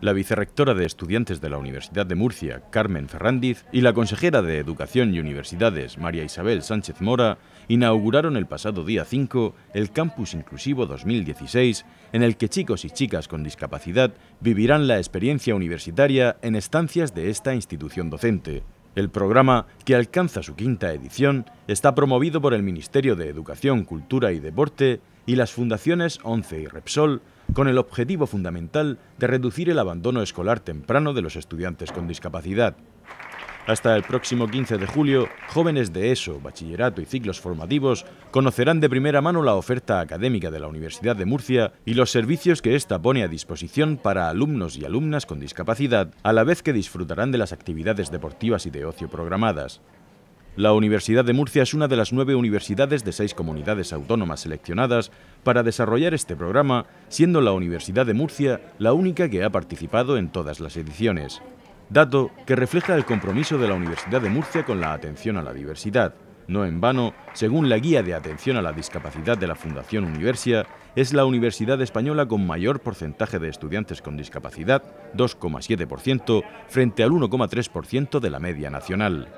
la vicerrectora de Estudiantes de la Universidad de Murcia, Carmen Ferrandiz, y la consejera de Educación y Universidades, María Isabel Sánchez Mora, inauguraron el pasado día 5 el Campus Inclusivo 2016, en el que chicos y chicas con discapacidad vivirán la experiencia universitaria en estancias de esta institución docente. El programa, que alcanza su quinta edición, está promovido por el Ministerio de Educación, Cultura y Deporte y las fundaciones ONCE y Repsol, con el objetivo fundamental de reducir el abandono escolar temprano de los estudiantes con discapacidad. Hasta el próximo 15 de julio, jóvenes de ESO, bachillerato y ciclos formativos conocerán de primera mano la oferta académica de la Universidad de Murcia y los servicios que ésta pone a disposición para alumnos y alumnas con discapacidad, a la vez que disfrutarán de las actividades deportivas y de ocio programadas. La Universidad de Murcia es una de las nueve universidades de seis comunidades autónomas seleccionadas para desarrollar este programa, siendo la Universidad de Murcia la única que ha participado en todas las ediciones. Dato que refleja el compromiso de la Universidad de Murcia con la atención a la diversidad. No en vano, según la Guía de Atención a la Discapacidad de la Fundación Universia, es la universidad española con mayor porcentaje de estudiantes con discapacidad, 2,7%, frente al 1,3% de la media nacional.